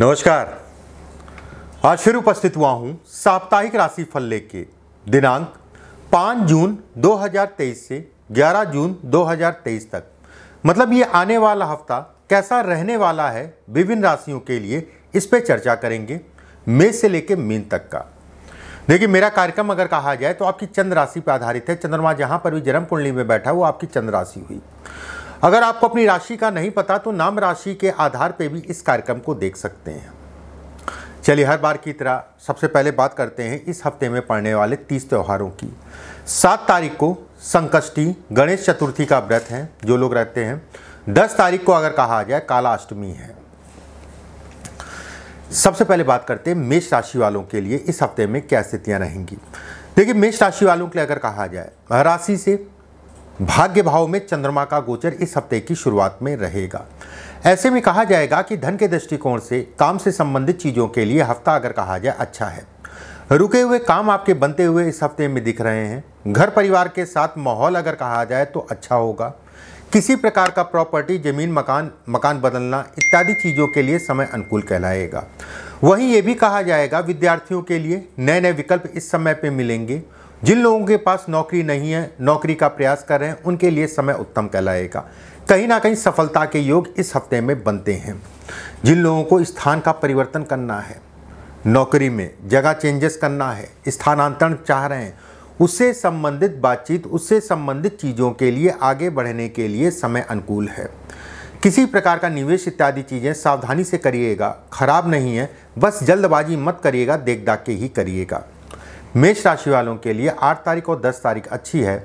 नमस्कार आज फिर उपस्थित हुआ हूँ साप्ताहिक राशि फल लेके दिनांक 5 जून 2023 से 11 जून 2023 तक मतलब ये आने वाला हफ्ता कैसा रहने वाला है विभिन्न राशियों के लिए इस पर चर्चा करेंगे मेष से लेके मीन तक का देखिए मेरा कार्यक्रम अगर कहा जाए तो आपकी चंद्र राशि पर आधारित है चंद्रमा जहाँ पर भी जन्म कुंडली में बैठा वो आपकी चंद्र राशि हुई अगर आपको अपनी राशि का नहीं पता तो नाम राशि के आधार पर भी इस कार्यक्रम को देख सकते हैं चलिए हर बार की तरह सबसे पहले बात करते हैं इस हफ्ते में पड़ने वाले तीस त्योहारों की सात तारीख को संकष्टी गणेश चतुर्थी का व्रत है जो लोग रहते हैं दस तारीख को अगर कहा जाए काला अष्टमी है सबसे पहले बात करते हैं मेष राशि वालों के लिए इस हफ्ते में क्या स्थितियां रहेंगी देखिए मेष राशि वालों के लिए अगर कहा जाए राशि से भाग्य भाव में चंद्रमा का गोचर इस हफ्ते की शुरुआत में रहेगा ऐसे में कहा जाएगा कि धन के दृष्टिकोण से काम से संबंधित चीज़ों के लिए हफ्ता अगर कहा जाए अच्छा है रुके हुए काम आपके बनते हुए इस हफ्ते में दिख रहे हैं घर परिवार के साथ माहौल अगर कहा जाए तो अच्छा होगा किसी प्रकार का प्रॉपर्टी जमीन मकान मकान बदलना इत्यादि चीज़ों के लिए समय अनुकूल कहलाएगा वहीं ये भी कहा जाएगा विद्यार्थियों के लिए नए नए विकल्प इस समय पर मिलेंगे जिन लोगों के पास नौकरी नहीं है नौकरी का प्रयास कर रहे हैं उनके लिए समय उत्तम कहलाएगा कहीं ना कहीं सफलता के योग इस हफ्ते में बनते हैं जिन लोगों को स्थान का परिवर्तन करना है नौकरी में जगह चेंजेस करना है स्थानांतरण चाह रहे हैं उससे संबंधित बातचीत उससे संबंधित चीज़ों के लिए आगे बढ़ने के लिए समय अनुकूल है किसी प्रकार का निवेश इत्यादि चीज़ें सावधानी से करिएगा खराब नहीं है बस जल्दबाजी मत करिएगा देख दाख के ही करिएगा मेष राशि वालों के लिए आठ तारीख और दस तारीख अच्छी है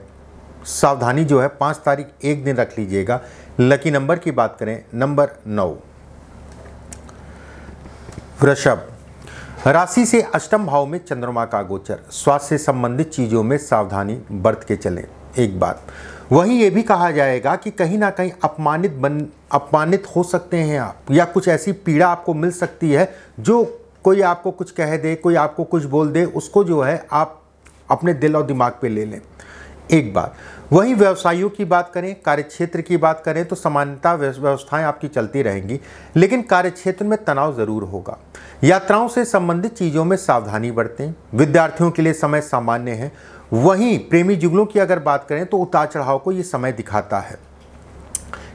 सावधानी जो है पाँच तारीख एक दिन रख लीजिएगा लकी नंबर की बात करें नंबर नौ वृषभ राशि से अष्टम भाव में चंद्रमा का गोचर स्वास्थ्य से संबंधित चीज़ों में सावधानी बरत के चलें एक बात वहीं ये भी कहा जाएगा कि कहीं ना कहीं अपमानित बन अपमानित हो सकते हैं आप या कुछ ऐसी पीड़ा आपको मिल सकती है जो कोई आपको कुछ कह दे कोई आपको कुछ बोल दे उसको जो है आप अपने दिल और दिमाग पे ले लें एक बात वहीं व्यवसायियों की बात करें कार्यक्षेत्र की बात करें तो सामान्यता व्यवस्थाएं आपकी चलती रहेंगी लेकिन कार्यक्षेत्र में तनाव ज़रूर होगा यात्राओं से संबंधित चीज़ों में सावधानी बरतें विद्यार्थियों के लिए समय सामान्य है वहीं प्रेमी जुगलों की अगर बात करें तो उतार चढ़ाव को ये समय दिखाता है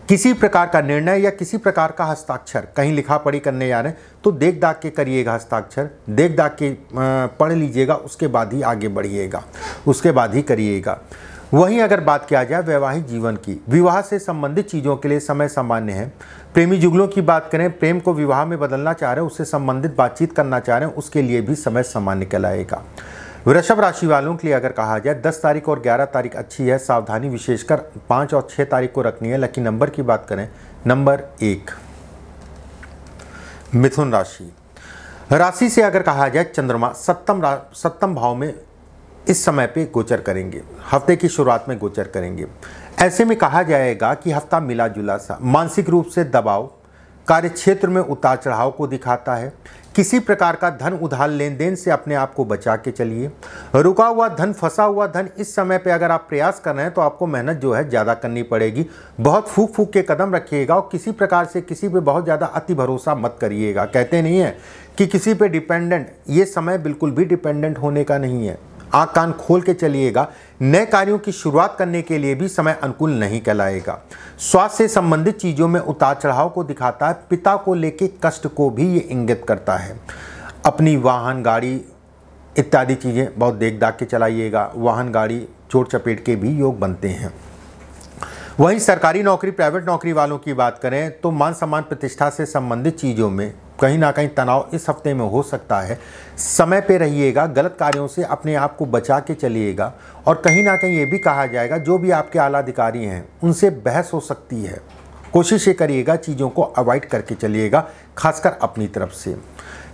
किसी प्रकार का निर्णय या किसी प्रकार का हस्ताक्षर कहीं लिखा पढ़ी करने जा रहे हैं तो देख दाख के करिएगा हस्ताक्षर देख दाख के पढ़ लीजिएगा उसके बाद ही आगे बढ़िएगा उसके बाद ही करिएगा वहीं अगर बात किया जाए वैवाहिक जीवन की विवाह से संबंधित चीज़ों के लिए समय सामान्य है प्रेमी जुगलों की बात करें प्रेम को विवाह में बदलना चाह रहे हैं उससे संबंधित बातचीत करना चाह रहे हैं उसके लिए भी समय सामान्य कहलाएगा वृषभ राशि वालों के लिए अगर कहा जाए 10 तारीख और 11 तारीख अच्छी है सावधानी विशेषकर 5 और 6 तारीख को रखनी है लकी नंबर की बात करें नंबर एक मिथुन राशि राशि से अगर कहा जाए चंद्रमा सप्तम सप्तम भाव में इस समय पे गोचर करेंगे हफ्ते की शुरुआत में गोचर करेंगे ऐसे में कहा जाएगा कि हफ्ता मिला जुला सा मानसिक रूप से दबाव कार्य क्षेत्र में उतार चढ़ाव को दिखाता है किसी प्रकार का धन उधार लेन देन से अपने आप को बचा के चलिए रुका हुआ धन फंसा हुआ धन इस समय पे अगर आप प्रयास कर रहे हैं तो आपको मेहनत जो है ज़्यादा करनी पड़ेगी बहुत फूक फूक के कदम रखिएगा और किसी प्रकार से किसी पे बहुत ज़्यादा अति भरोसा मत करिएगा कहते नहीं हैं कि किसी पे डिपेंडेंट ये समय बिल्कुल भी डिपेंडेंट होने का नहीं है आग कान खोल के चलिएगा नए कार्यों की शुरुआत करने के लिए भी समय अनुकूल नहीं कहलाएगा स्वास्थ्य से संबंधित चीज़ों में उतार चढ़ाव को दिखाता है पिता को लेके कष्ट को भी ये इंगित करता है अपनी वाहन गाड़ी इत्यादि चीज़ें बहुत देख दाख के चलाइएगा वाहन गाड़ी चोट चपेट के भी योग बनते हैं वहीं सरकारी नौकरी प्राइवेट नौकरी वालों की बात करें तो मान सम्मान प्रतिष्ठा से संबंधित चीज़ों में कहीं ना कहीं तनाव इस हफ्ते में हो सकता है समय पे रहिएगा गलत कार्यों से अपने आप को बचा के चलिएगा और कहीं ना कहीं ये भी कहा जाएगा जो भी आपके आला अधिकारी हैं उनसे बहस हो सकती है कोशिश ये करिएगा चीज़ों को अवॉइड करके चलिएगा खासकर अपनी तरफ से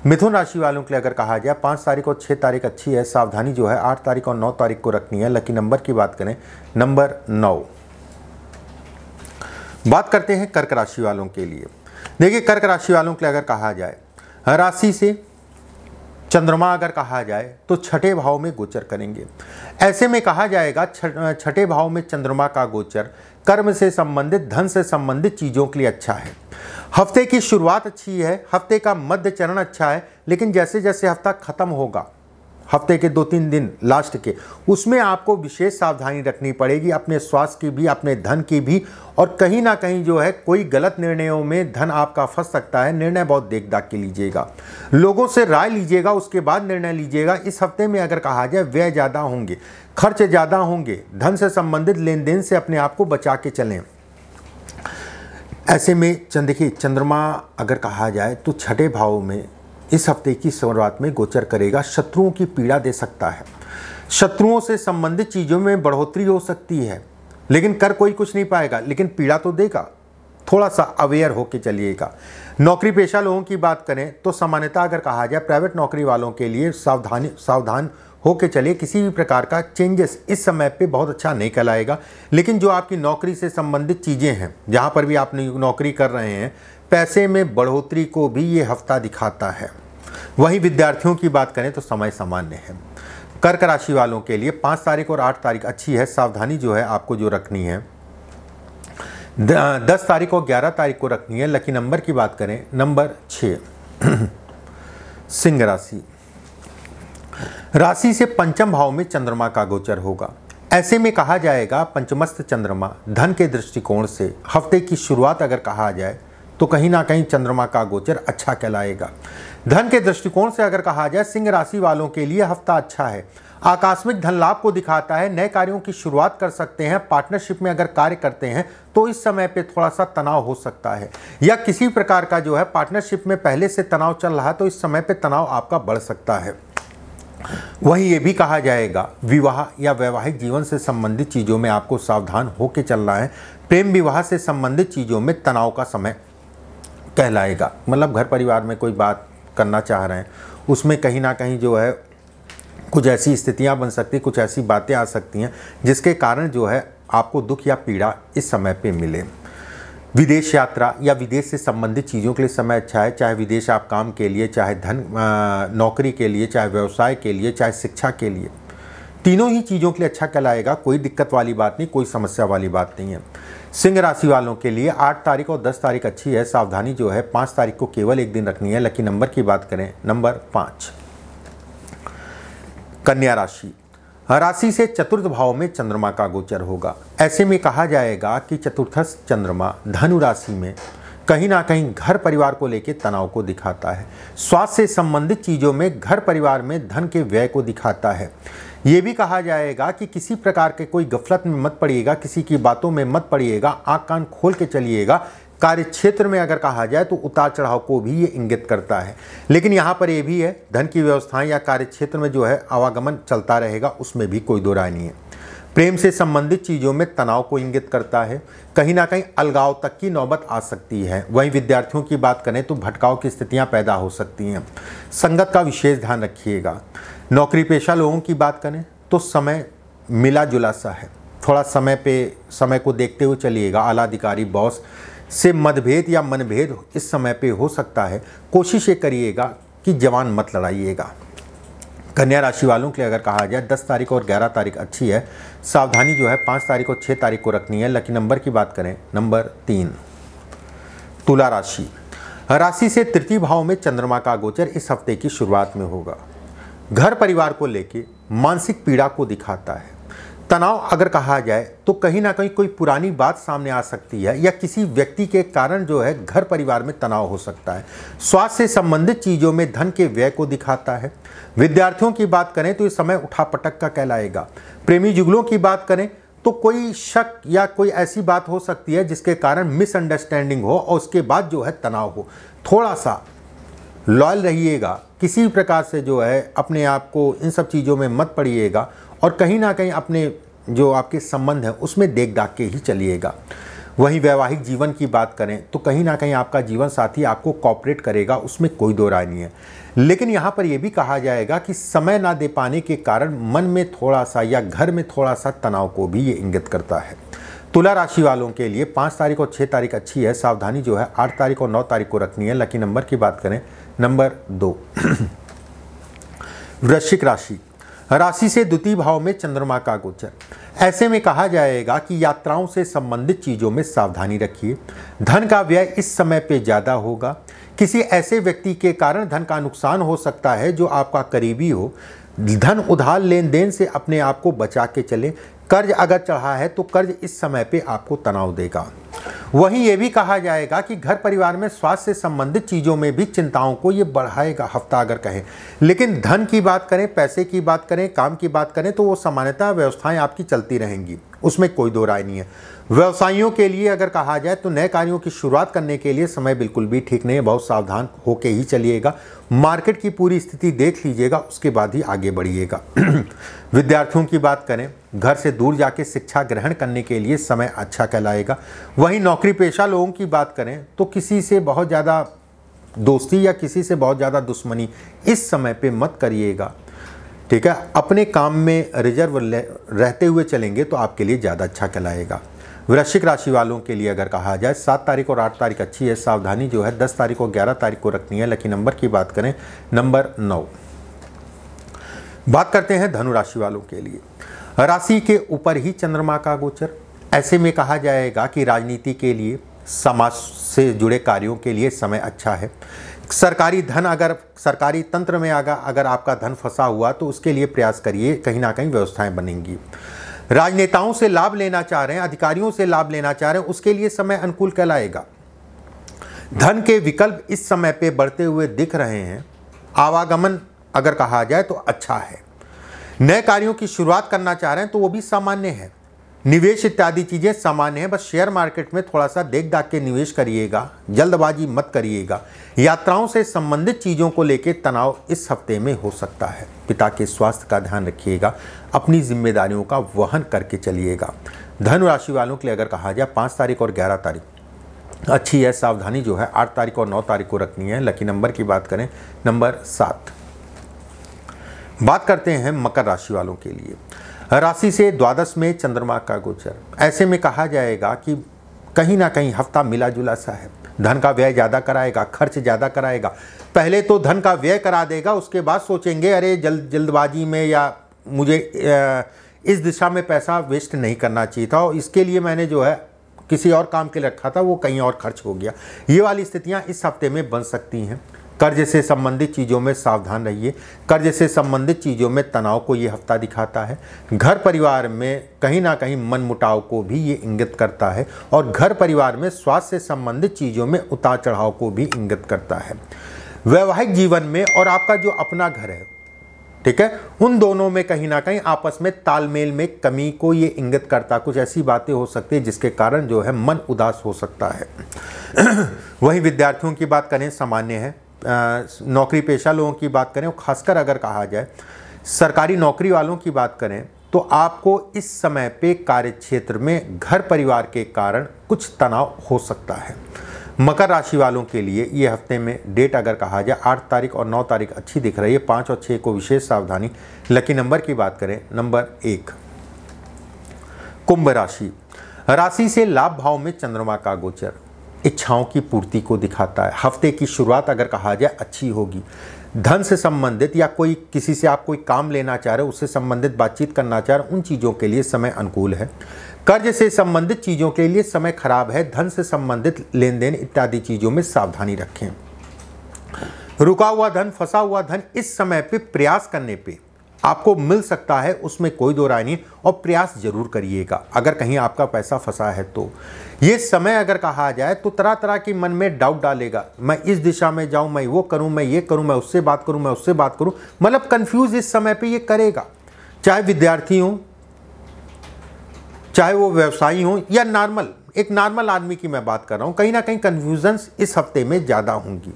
मिथुन राशि वालों के लिए अगर कहा जाए पाँच तारीख और छः तारीख अच्छी है सावधानी जो है आठ तारीख और नौ तारीख को रखनी है लकी नंबर की बात करें नंबर नौ बात करते हैं कर्क राशि वालों के लिए देखिए कर्क राशि वालों के लिए अगर कहा जाए राशि से चंद्रमा अगर कहा जाए तो छठे भाव में गोचर करेंगे ऐसे में कहा जाएगा छठे भाव में चंद्रमा का गोचर कर्म से संबंधित धन से संबंधित चीज़ों के लिए अच्छा है हफ्ते की शुरुआत अच्छी है हफ्ते का मध्य चरण अच्छा है लेकिन जैसे जैसे हफ्ता खत्म होगा हफ्ते के दो तीन दिन लास्ट के उसमें आपको विशेष सावधानी रखनी पड़ेगी अपने स्वास्थ्य की भी अपने धन की भी और कहीं ना कहीं जो है कोई गलत निर्णयों में धन आपका फंस सकता है निर्णय बहुत देख दाख के लीजिएगा लोगों से राय लीजिएगा उसके बाद निर्णय लीजिएगा इस हफ्ते में अगर कहा जाए व्यय ज़्यादा होंगे खर्च ज़्यादा होंगे धन से संबंधित लेन देन से अपने आप को बचा के चलें ऐसे में चंद्र देखिए चंद्रमा अगर कहा जाए तो छठे भाव में इस हफ्ते की शुरुआत में गोचर करेगा शत्रुओं की पीड़ा दे सकता है शत्रुओं से संबंधित चीज़ों में बढ़ोतरी हो सकती है लेकिन कर कोई कुछ नहीं पाएगा लेकिन पीड़ा तो देगा थोड़ा सा अवेयर होकर चलिएगा नौकरी पेशा लोगों की बात करें तो सामान्यता अगर कहा जाए प्राइवेट नौकरी वालों के लिए सावधानी सावधान होके चलिए किसी भी प्रकार का चेंजेस इस समय पे बहुत अच्छा नहीं कहलाएगा लेकिन जो आपकी नौकरी से संबंधित चीज़ें हैं जहाँ पर भी आप नौकरी कर रहे हैं पैसे में बढ़ोतरी को भी ये हफ्ता दिखाता है वहीं विद्यार्थियों की बात करें तो समय सामान्य है कर्क राशि वालों के लिए पाँच तारीख और आठ तारीख अच्छी है सावधानी जो है आपको जो रखनी है दस तारीख और ग्यारह तारीख को रखनी है लकी नंबर की बात करें नंबर छः सिंह राशि राशि से पंचम भाव में चंद्रमा का गोचर होगा ऐसे में कहा जाएगा पंचमस्त चंद्रमा धन के दृष्टिकोण से हफ्ते की शुरुआत अगर कहा जाए तो कहीं ना कहीं चंद्रमा का गोचर अच्छा कहलाएगा धन के दृष्टिकोण से अगर कहा जाए सिंह राशि वालों के लिए हफ्ता अच्छा है आकस्मिक धन लाभ को दिखाता है नए कार्यों की शुरुआत कर सकते हैं पार्टनरशिप में अगर कार्य करते हैं तो इस समय पे थोड़ा सा तनाव हो सकता है या किसी प्रकार का जो है पार्टनरशिप में पहले से तनाव चल रहा है तो इस समय पे तनाव आपका बढ़ सकता है वही ये भी कहा जाएगा विवाह या वैवाहिक जीवन से संबंधित चीज़ों में आपको सावधान होकर चलना है प्रेम विवाह से संबंधित चीज़ों में तनाव का समय कहलाएगा मतलब घर परिवार में कोई बात करना चाह रहे हैं उसमें कहीं ना कहीं जो है कुछ ऐसी स्थितियां बन सकती हैं कुछ ऐसी बातें आ सकती हैं जिसके कारण जो है आपको दुख या पीड़ा इस समय पे मिले विदेश यात्रा या विदेश से संबंधित चीज़ों के लिए समय अच्छा है चाहे विदेश आप काम के लिए चाहे धन नौकरी के लिए चाहे व्यवसाय के लिए चाहे शिक्षा के लिए तीनों ही चीज़ों के लिए अच्छा कहलाएगा कोई दिक्कत वाली बात नहीं कोई समस्या वाली बात नहीं है सिंह राशि वालों के लिए आठ तारीख और दस तारीख अच्छी है सावधानी जो है पांच तारीख को केवल एक दिन रखनी है लकी नंबर की बात करें नंबर पाँच कन्या राशि राशि से चतुर्थ भाव में चंद्रमा का गोचर होगा ऐसे में कहा जाएगा कि चतुर्थस्थ चंद्रमा धनु राशि में कहीं ना कहीं घर परिवार को लेकर तनाव को दिखाता है स्वास्थ्य से संबंधित चीज़ों में घर परिवार में धन के व्यय को दिखाता है ये भी कहा जाएगा कि किसी प्रकार के कोई गफलत में मत पड़िएगा किसी की बातों में मत पड़िएगा आँख कान खोल के चलिएगा कार्य क्षेत्र में अगर कहा जाए तो उतार चढ़ाव को भी ये इंगित करता है लेकिन यहाँ पर यह भी है धन की व्यवस्थाएं या कार्य क्षेत्र में जो है आवागमन चलता रहेगा उसमें भी कोई दो राय नहीं है प्रेम से संबंधित चीज़ों में तनाव को इंगित करता है कहीं ना कहीं अलगाव तक की नौबत आ सकती है वहीं विद्यार्थियों की बात करें तो भटकाव की स्थितियां पैदा हो सकती हैं संगत का विशेष ध्यान रखिएगा नौकरी पेशा लोगों की बात करें तो समय मिला जुला सा है थोड़ा समय पे समय को देखते हुए चलिएगा आला अधिकारी बॉस से मतभेद या मनभेद इस समय पर हो सकता है कोशिश ये करिएगा कि जवान मत लड़ाइएगा कन्या राशि वालों के लिए अगर कहा जाए 10 तारीख और 11 तारीख अच्छी है सावधानी जो है 5 तारीख और 6 तारीख को रखनी है लकी नंबर की बात करें नंबर तीन तुला राशि राशि से तृतीय भाव में चंद्रमा का गोचर इस हफ्ते की शुरुआत में होगा घर परिवार को लेके मानसिक पीड़ा को दिखाता है तनाव अगर कहा जाए तो कहीं ना कहीं कोई पुरानी बात सामने आ सकती है या किसी व्यक्ति के कारण जो है घर परिवार में तनाव हो सकता है स्वास्थ्य से संबंधित चीज़ों में धन के व्यय को दिखाता है विद्यार्थियों की बात करें तो ये समय उठापटक का कहलाएगा प्रेमी जुगलों की बात करें तो कोई शक या कोई ऐसी बात हो सकती है जिसके कारण मिसअंडरस्टैंडिंग हो और उसके बाद जो है तनाव हो थोड़ा सा लॉयल रहिएगा किसी प्रकार से जो है अपने आप को इन सब चीज़ों में मत पड़िएगा और कहीं ना कहीं अपने जो आपके संबंध हैं उसमें देख दाख के ही चलिएगा वहीं वैवाहिक जीवन की बात करें तो कहीं ना कहीं आपका जीवन साथी आपको कॉपरेट करेगा उसमें कोई दो राय नहीं है लेकिन यहाँ पर यह भी कहा जाएगा कि समय ना दे पाने के कारण मन में थोड़ा सा या घर में थोड़ा सा तनाव को भी ये इंगित करता है तुला राशि वालों के लिए पाँच तारीख और छः तारीख अच्छी है सावधानी जो है आठ तारीख और नौ तारीख को रखनी है लकी नंबर की बात करें नंबर दो वृश्चिक राशि राशि से द्वितीय भाव में चंद्रमा का गोचर ऐसे में कहा जाएगा कि यात्राओं से संबंधित चीज़ों में सावधानी रखिए धन का व्यय इस समय पे ज़्यादा होगा किसी ऐसे व्यक्ति के कारण धन का नुकसान हो सकता है जो आपका करीबी हो धन उधार लेन देन से अपने आप को बचा के चले कर्ज अगर चढ़ा है तो कर्ज इस समय पे आपको तनाव देगा वहीं ये भी कहा जाएगा कि घर परिवार में स्वास्थ्य से संबंधित चीज़ों में भी चिंताओं को ये बढ़ाएगा हफ्ता अगर कहें लेकिन धन की बात करें पैसे की बात करें काम की बात करें तो वो सामान्यतः व्यवस्थाएं आपकी चलती रहेंगी उसमें कोई दो राय नहीं है व्यवसायियों के लिए अगर कहा जाए तो नए कार्यों की शुरुआत करने के लिए समय बिल्कुल भी ठीक नहीं है बहुत सावधान होके ही चलिएगा मार्केट की पूरी स्थिति देख लीजिएगा उसके बाद ही आगे बढ़िएगा विद्यार्थियों की बात करें घर से दूर जाके शिक्षा ग्रहण करने के लिए समय अच्छा कहलाएगा वहीं नौकरी पेशा लोगों की बात करें तो किसी से बहुत ज़्यादा दोस्ती या किसी से बहुत ज़्यादा दुश्मनी इस समय पर मत करिएगा ठीक है अपने काम में रिजर्व रहते हुए चलेंगे तो आपके लिए ज़्यादा अच्छा कहलाएगा वृश्चिक राशि वालों के लिए अगर कहा जाए सात तारीख और आठ तारीख अच्छी है सावधानी जो है दस तारीख और ग्यारह तारीख को रखनी है लकी नंबर की बात करें नंबर नौ बात करते हैं धनु राशि वालों के लिए राशि के ऊपर ही चंद्रमा का गोचर ऐसे में कहा जाएगा कि राजनीति के लिए समाज से जुड़े कार्यों के लिए समय अच्छा है सरकारी धन अगर सरकारी तंत्र में आगा अगर आपका धन फंसा हुआ तो उसके लिए प्रयास करिए कहीं ना कहीं व्यवस्थाएं बनेंगी राजनेताओं से लाभ लेना चाह रहे हैं अधिकारियों से लाभ लेना चाह रहे हैं उसके लिए समय अनुकूल कहलाएगा धन के विकल्प इस समय पे बढ़ते हुए दिख रहे हैं आवागमन अगर कहा जाए तो अच्छा है नए कार्यों की शुरुआत करना चाह रहे हैं तो वो भी सामान्य है निवेश इत्यादि चीज़ें सामान्य हैं बस शेयर मार्केट में थोड़ा सा देख दाख के निवेश करिएगा जल्दबाजी मत करिएगा यात्राओं से संबंधित चीज़ों को लेकर तनाव इस हफ्ते में हो सकता है पिता के स्वास्थ्य का ध्यान रखिएगा अपनी जिम्मेदारियों का वहन करके चलिएगा धन राशि वालों के लिए अगर कहा जाए पाँच तारीख और ग्यारह तारीख अच्छी है सावधानी जो है आठ तारीख और नौ तारीख को रखनी है लकी नंबर की बात करें नंबर सात बात करते हैं मकर राशि वालों के लिए राशि से द्वादश में चंद्रमा का गोचर ऐसे में कहा जाएगा कि कहीं ना कहीं हफ्ता मिला जुला सा है धन का व्यय ज़्यादा कराएगा खर्च ज़्यादा कराएगा पहले तो धन का व्यय करा देगा उसके बाद सोचेंगे अरे जल्द जल्दबाजी में या मुझे इस दिशा में पैसा वेस्ट नहीं करना चाहिए था और इसके लिए मैंने जो है किसी और काम के लिए रखा था वो कहीं और खर्च हो गया ये वाली स्थितियाँ इस हफ्ते में बन सकती हैं कर्ज से संबंधित चीज़ों में सावधान रहिए कर्ज से संबंधित चीज़ों में तनाव को ये हफ्ता दिखाता है घर परिवार में कहीं ना कहीं मन मुटाव को भी ये इंगित करता है और घर परिवार में स्वास्थ्य से संबंधित चीज़ों में उतार चढ़ाव को भी इंगित करता है वैवाहिक जीवन में और आपका जो अपना घर है ठीक है उन दोनों में कहीं ना कहीं आपस में तालमेल में कमी को ये इंगित करता कुछ ऐसी बातें हो सकती है जिसके कारण जो है मन उदास हो सकता है वहीं विद्यार्थियों की बात करें सामान्य है नौकरी पेशा लोगों की बात करें खासकर अगर कहा जाए सरकारी नौकरी वालों की बात करें तो आपको इस समय पे कार्य क्षेत्र में घर परिवार के कारण कुछ तनाव हो सकता है मकर राशि वालों के लिए ये हफ्ते में डेट अगर कहा जाए आठ तारीख और नौ तारीख अच्छी दिख रही है पाँच और छः को विशेष सावधानी लकी नंबर की बात करें नंबर एक कुंभ राशि राशि से लाभ भाव में चंद्रमा का गोचर इच्छाओं की पूर्ति को दिखाता है हफ्ते की शुरुआत अगर कहा जाए अच्छी होगी धन से संबंधित या कोई किसी से आप कोई काम लेना चाह रहे हो उससे संबंधित बातचीत करना चाह रहे हो उन चीज़ों के लिए समय अनुकूल है कर्ज से संबंधित चीज़ों के लिए समय खराब है धन से संबंधित लेन देन इत्यादि चीज़ों में सावधानी रखें रुका हुआ धन फंसा हुआ धन इस समय पे प्रयास करने पे आपको मिल सकता है उसमें कोई दो राय नहीं और प्रयास जरूर करिएगा अगर कहीं आपका पैसा फंसा है तो ये समय अगर कहा जाए तो तरह तरह की मन में डाउट डालेगा मैं इस दिशा में जाऊं मैं वो करूं मैं ये करूं मैं उससे बात करूं मैं उससे बात करूं मतलब कंफ्यूज इस समय पे ये करेगा चाहे विद्यार्थी हों चाहे वो व्यवसायी हों या नॉर्मल एक नॉर्मल आदमी की मैं बात कर रहा हूँ कहीं ना कहीं कन्फ्यूजन्स इस हफ्ते में ज़्यादा होंगी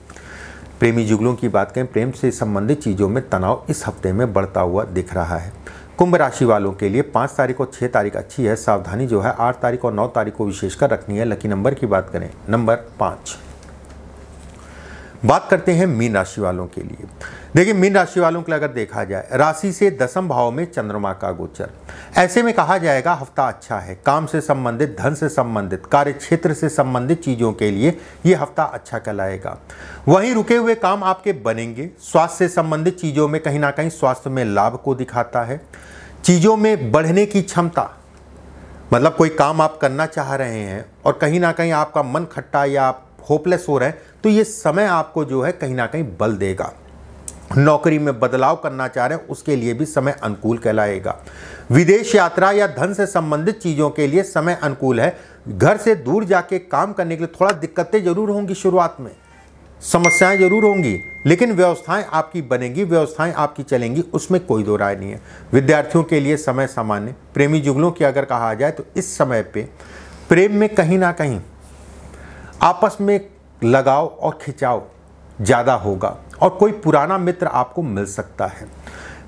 प्रेमी जुगलों की बात करें प्रेम से संबंधित चीज़ों में तनाव इस हफ्ते में बढ़ता हुआ दिख रहा है कुंभ राशि वालों के लिए पाँच तारीख और छः तारीख अच्छी है सावधानी जो है आठ तारीख और नौ तारीख को विशेषकर रखनी है लकी नंबर की बात करें नंबर पाँच बात करते हैं मीन राशि वालों के लिए देखिए मीन राशि वालों के लिए अगर देखा जाए राशि से दसम भाव में चंद्रमा का गोचर ऐसे में कहा जाएगा हफ्ता अच्छा है काम से संबंधित धन से संबंधित कार्य क्षेत्र से संबंधित चीज़ों के लिए ये हफ्ता अच्छा कहलाएगा वहीं रुके हुए काम आपके बनेंगे स्वास्थ्य से संबंधित चीज़ों में कहीं ना कहीं स्वास्थ्य में लाभ को दिखाता है चीज़ों में बढ़ने की क्षमता मतलब कोई काम आप करना चाह रहे हैं और कहीं ना कहीं आपका मन खट्टा या आप होपलेस हो रहे हैं तो ये समय आपको जो है कहीं ना कहीं बल देगा नौकरी में बदलाव करना चाह रहे हैं उसके लिए भी समय अनुकूल कहलाएगा विदेश यात्रा या धन से संबंधित चीज़ों के लिए समय अनुकूल है घर से दूर जाके काम करने के लिए थोड़ा दिक्कतें जरूर होंगी शुरुआत में समस्याएं जरूर होंगी लेकिन व्यवस्थाएं आपकी बनेगी व्यवस्थाएं आपकी चलेंगी उसमें कोई दो राय नहीं है विद्यार्थियों के लिए समय सामान्य प्रेमी जुगलों की अगर कहा जाए तो इस समय पे प्रेम में कहीं ना कहीं आपस में लगाव और खिंचाव ज़्यादा होगा और कोई पुराना मित्र आपको मिल सकता है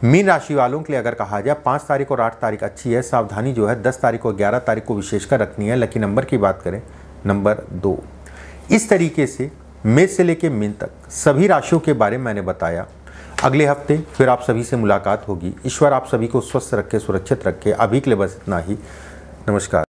मीन राशि वालों के लिए अगर कहा जाए पाँच तारीख और आठ तारीख अच्छी है सावधानी जो है दस तारीख और ग्यारह तारीख को विशेषकर रखनी है लकी नंबर की बात करें नंबर दो इस तरीके से मे से लेकर मीन तक सभी राशियों के बारे में मैंने बताया अगले हफ्ते फिर आप सभी से मुलाकात होगी ईश्वर आप सभी को स्वस्थ रखे सुरक्षित रखे अभी के लिए बस इतना ही नमस्कार